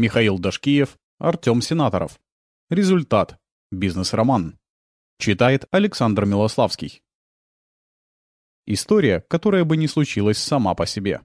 Михаил Дашкиев, Артем Сенаторов. Результат. Бизнес-роман. Читает Александр Милославский. История, которая бы не случилась сама по себе.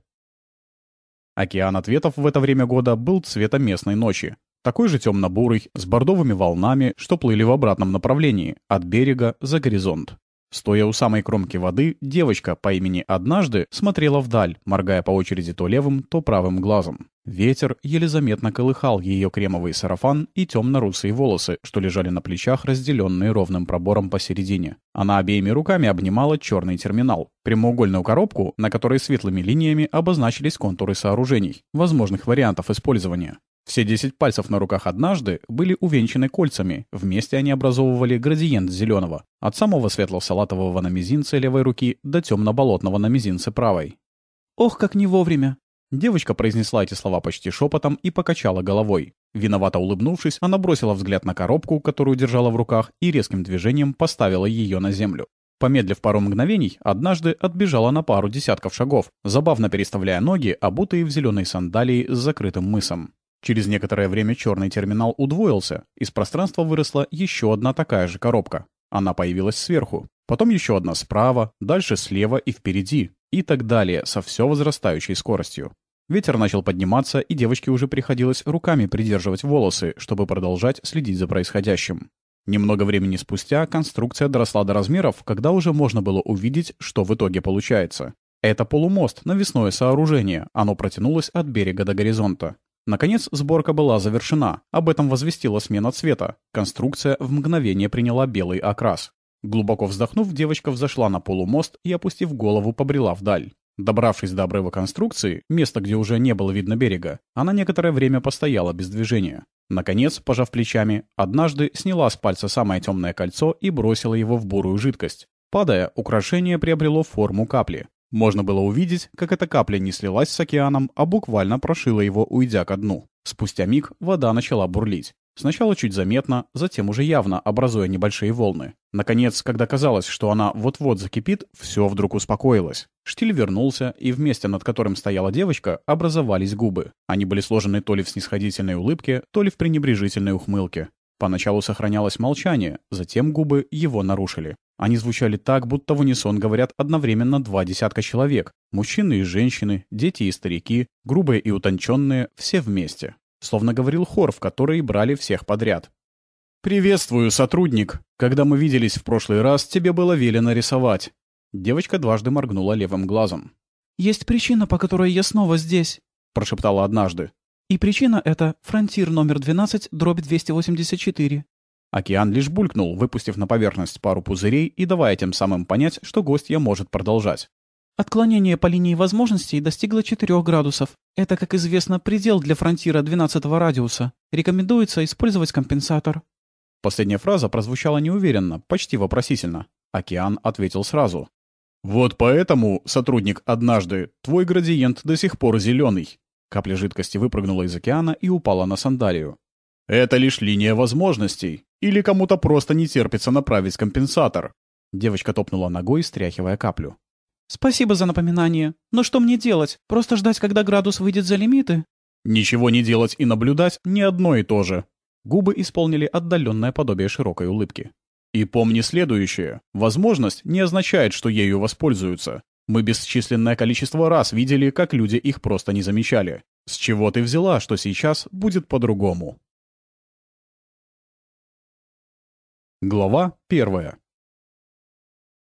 Океан ответов в это время года был цвета местной ночи. Такой же темно-бурый, с бордовыми волнами, что плыли в обратном направлении, от берега за горизонт. Стоя у самой кромки воды, девочка по имени Однажды смотрела вдаль, моргая по очереди то левым, то правым глазом. Ветер еле заметно колыхал ее кремовый сарафан и темно-русые волосы, что лежали на плечах, разделенные ровным пробором посередине. Она обеими руками обнимала черный терминал, прямоугольную коробку, на которой светлыми линиями обозначились контуры сооружений, возможных вариантов использования. Все 10 пальцев на руках однажды были увенчаны кольцами, вместе они образовывали градиент зеленого, от самого светло-салатового на мизинце левой руки до темно-болотного на мизинце правой. «Ох, как не вовремя!» Девочка произнесла эти слова почти шепотом и покачала головой. Виновато улыбнувшись, она бросила взгляд на коробку, которую держала в руках, и резким движением поставила ее на землю. Помедлив пару мгновений, однажды отбежала на пару десятков шагов, забавно переставляя ноги, обутые в зеленой сандалии с закрытым мысом. Через некоторое время черный терминал удвоился, из пространства выросла еще одна такая же коробка. Она появилась сверху, потом еще одна справа, дальше слева и впереди, и так далее, со все возрастающей скоростью. Ветер начал подниматься, и девочке уже приходилось руками придерживать волосы, чтобы продолжать следить за происходящим. Немного времени спустя конструкция доросла до размеров, когда уже можно было увидеть, что в итоге получается. Это полумост, навесное сооружение, оно протянулось от берега до горизонта. Наконец, сборка была завершена. Об этом возвестила смена цвета. Конструкция в мгновение приняла белый окрас. Глубоко вздохнув, девочка взошла на полумост и, опустив голову, побрела вдаль. Добравшись до обрыва конструкции, место, где уже не было видно берега, она некоторое время постояла без движения. Наконец, пожав плечами, однажды сняла с пальца самое темное кольцо и бросила его в бурую жидкость. Падая, украшение приобрело форму капли. Можно было увидеть, как эта капля не слилась с океаном, а буквально прошила его, уйдя ко дну. Спустя миг вода начала бурлить. Сначала чуть заметно, затем уже явно, образуя небольшие волны. Наконец, когда казалось, что она вот-вот закипит, все вдруг успокоилось. Штиль вернулся, и в месте, над которым стояла девочка, образовались губы. Они были сложены то ли в снисходительной улыбке, то ли в пренебрежительной ухмылке. Поначалу сохранялось молчание, затем губы его нарушили. Они звучали так, будто в унисон говорят одновременно два десятка человек. Мужчины и женщины, дети и старики, грубые и утонченные, все вместе. Словно говорил хор, в который брали всех подряд. «Приветствую, сотрудник! Когда мы виделись в прошлый раз, тебе было велено рисовать». Девочка дважды моргнула левым глазом. «Есть причина, по которой я снова здесь», — прошептала однажды. «И причина это фронтир номер 12, дробь 284. Океан лишь булькнул, выпустив на поверхность пару пузырей и давая тем самым понять, что гостья может продолжать. Отклонение по линии возможностей достигло 4 градусов. Это, как известно, предел для фронтира 12 радиуса. Рекомендуется использовать компенсатор. Последняя фраза прозвучала неуверенно, почти вопросительно. Океан ответил сразу. «Вот поэтому, сотрудник, однажды, твой градиент до сих пор зеленый. Капля жидкости выпрыгнула из океана и упала на сандалию. «Это лишь линия возможностей. Или кому-то просто не терпится направить компенсатор. Девочка топнула ногой, стряхивая каплю. «Спасибо за напоминание. Но что мне делать? Просто ждать, когда градус выйдет за лимиты?» «Ничего не делать и наблюдать — не одно и то же». Губы исполнили отдаленное подобие широкой улыбки. «И помни следующее. Возможность не означает, что ею воспользуются. Мы бесчисленное количество раз видели, как люди их просто не замечали. С чего ты взяла, что сейчас будет по-другому?» Глава первая.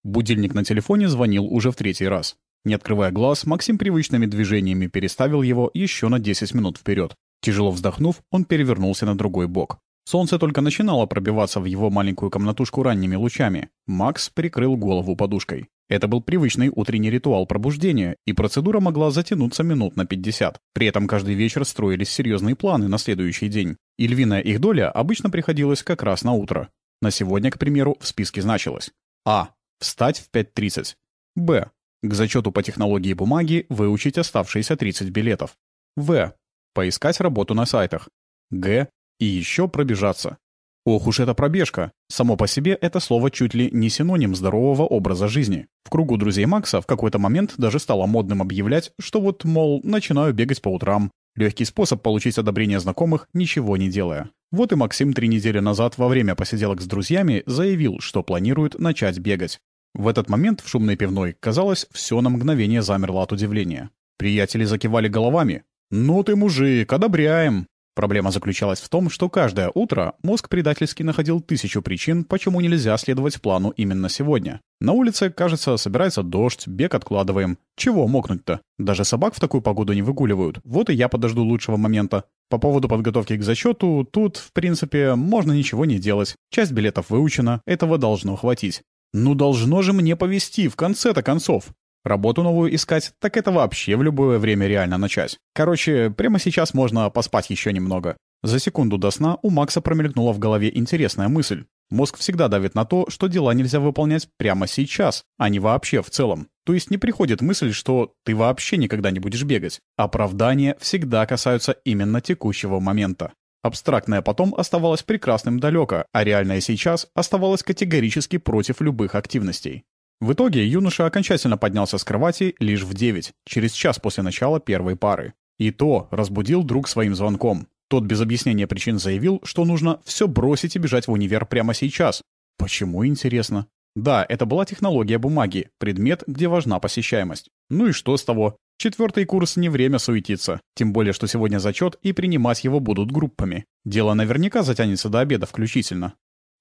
Будильник на телефоне звонил уже в третий раз. Не открывая глаз, Максим привычными движениями переставил его еще на 10 минут вперед. Тяжело вздохнув, он перевернулся на другой бок. Солнце только начинало пробиваться в его маленькую комнатушку ранними лучами. Макс прикрыл голову подушкой. Это был привычный утренний ритуал пробуждения, и процедура могла затянуться минут на 50. При этом каждый вечер строились серьезные планы на следующий день. И львиная их доля обычно приходилась как раз на утро. На сегодня, к примеру, в списке значилось А. Встать в 5.30. Б. К зачету по технологии бумаги выучить оставшиеся 30 билетов. В. Поискать работу на сайтах. Г. И еще пробежаться. Ох уж эта пробежка. Само по себе это слово чуть ли не синоним здорового образа жизни. В кругу друзей Макса в какой-то момент даже стало модным объявлять, что вот, мол, начинаю бегать по утрам. Легкий способ получить одобрение знакомых, ничего не делая. Вот и Максим три недели назад во время посиделок с друзьями заявил, что планирует начать бегать. В этот момент в шумной пивной, казалось, все на мгновение замерло от удивления. Приятели закивали головами. «Ну ты мужик, одобряем!» Проблема заключалась в том, что каждое утро мозг предательски находил тысячу причин, почему нельзя следовать плану именно сегодня. На улице, кажется, собирается дождь, бег откладываем. Чего мокнуть-то? Даже собак в такую погоду не выгуливают. Вот и я подожду лучшего момента. По поводу подготовки к зачету, тут, в принципе, можно ничего не делать. Часть билетов выучена, этого должно хватить. Ну должно же мне повезти, в конце-то концов. Работу новую искать, так это вообще в любое время реально начать. Короче, прямо сейчас можно поспать еще немного. За секунду до сна у Макса промелькнула в голове интересная мысль. Мозг всегда давит на то, что дела нельзя выполнять прямо сейчас, а не вообще в целом. То есть не приходит мысль, что ты вообще никогда не будешь бегать. Оправдания всегда касаются именно текущего момента. Абстрактное потом оставалось прекрасным далеко, а реальное сейчас оставалось категорически против любых активностей. В итоге юноша окончательно поднялся с кровати лишь в 9, через час после начала первой пары. И то разбудил друг своим звонком. Тот без объяснения причин заявил, что нужно все бросить и бежать в универ прямо сейчас. Почему, интересно? Да, это была технология бумаги, предмет, где важна посещаемость. Ну и что с того? Четвертый курс не время суетиться, тем более, что сегодня зачет и принимать его будут группами. Дело наверняка затянется до обеда включительно.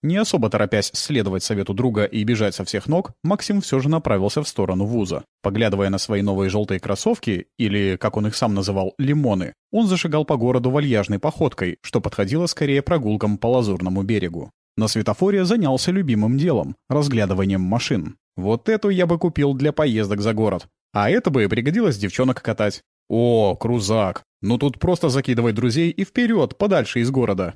Не особо торопясь следовать совету друга и бежать со всех ног, Максим все же направился в сторону вуза. Поглядывая на свои новые желтые кроссовки, или, как он их сам называл, лимоны, он зашагал по городу вальяжной походкой, что подходило скорее прогулкам по Лазурному берегу. На светофоре занялся любимым делом — разглядыванием машин. Вот эту я бы купил для поездок за город. А это бы и пригодилось девчонок катать. О, крузак! Ну тут просто закидывай друзей и вперед, подальше из города.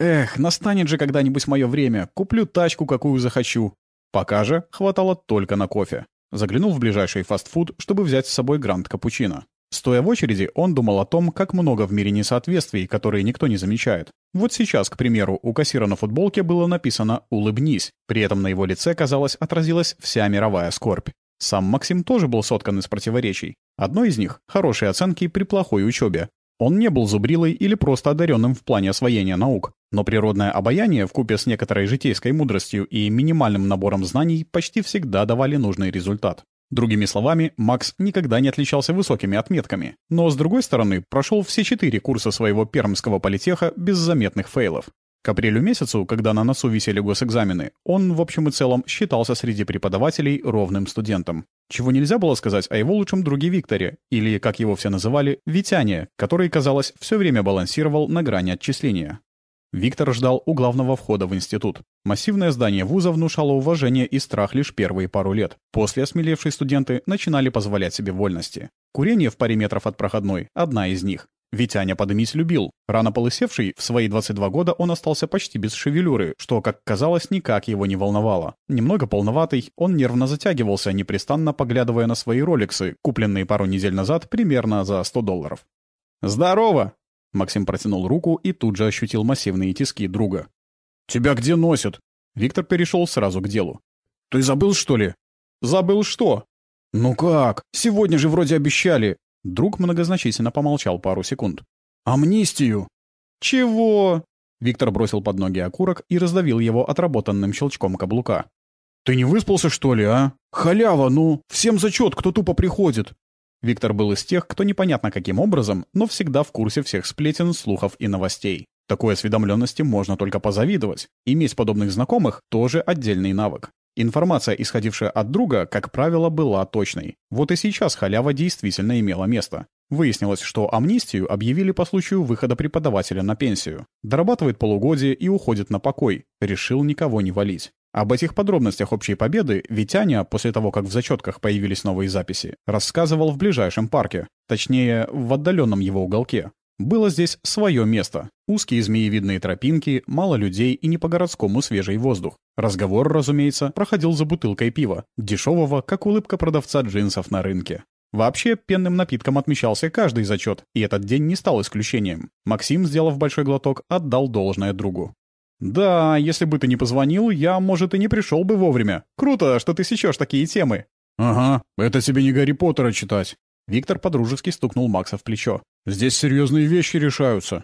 Эх, настанет же когда-нибудь мое время, куплю тачку, какую захочу. Пока же хватало только на кофе. Заглянул в ближайший фастфуд, чтобы взять с собой гранд капучино. Стоя в очереди, он думал о том, как много в мире несоответствий, которые никто не замечает. Вот сейчас, к примеру, у кассира на футболке было написано «Улыбнись», при этом на его лице, казалось, отразилась вся мировая скорбь. Сам Максим тоже был соткан из противоречий. Одно из них — хорошие оценки при плохой учебе, он не был зубрилой или просто одаренным в плане освоения наук, но природное обаяние вкупе с некоторой житейской мудростью и минимальным набором знаний почти всегда давали нужный результат. Другими словами, Макс никогда не отличался высокими отметками, но, с другой стороны, прошел все четыре курса своего пермского политеха без заметных фейлов. К апрелю месяцу, когда на носу висели госэкзамены, он, в общем и целом, считался среди преподавателей ровным студентом. Чего нельзя было сказать о его лучшем друге Викторе, или, как его все называли, Витяне, который, казалось, все время балансировал на грани отчисления. Виктор ждал у главного входа в институт. Массивное здание вуза внушало уважение и страх лишь первые пару лет. После осмелевшие студенты начинали позволять себе вольности. Курение в паре метров от проходной – одна из них. Витяня подымить любил. Рано полысевший, в свои 22 года он остался почти без шевелюры, что, как казалось, никак его не волновало. Немного полноватый, он нервно затягивался, непрестанно поглядывая на свои роликсы, купленные пару недель назад примерно за 100 долларов. «Здорово!» Максим протянул руку и тут же ощутил массивные тиски друга. «Тебя где носят?» Виктор перешел сразу к делу. «Ты забыл, что ли?» «Забыл что?» «Ну как? Сегодня же вроде обещали. Друг многозначительно помолчал пару секунд. «Амнистию!» «Чего?» Виктор бросил под ноги окурок и раздавил его отработанным щелчком каблука. «Ты не выспался, что ли, а? Халява, ну! Всем зачет, кто тупо приходит!» Виктор был из тех, кто непонятно каким образом, но всегда в курсе всех сплетен, слухов и новостей. Такой осведомленности можно только позавидовать. Иметь подобных знакомых – тоже отдельный навык. Информация, исходившая от друга, как правило, была точной. Вот и сейчас халява действительно имела место. Выяснилось, что амнистию объявили по случаю выхода преподавателя на пенсию. Дорабатывает полугодие и уходит на покой. Решил никого не валить. Об этих подробностях общей победы Витяня, после того, как в зачетках появились новые записи, рассказывал в ближайшем парке, точнее, в отдаленном его уголке. Было здесь свое место. Узкие змеевидные тропинки, мало людей и не по-городскому свежий воздух. Разговор, разумеется, проходил за бутылкой пива, дешевого, как улыбка продавца джинсов на рынке. Вообще, пенным напитком отмечался каждый зачет, и этот день не стал исключением. Максим, сделав большой глоток, отдал должное другу. «Да, если бы ты не позвонил, я, может, и не пришел бы вовремя. Круто, что ты сечешь такие темы». «Ага, это тебе не Гарри Поттера читать», Виктор подружески стукнул Макса в плечо. «Здесь серьезные вещи решаются.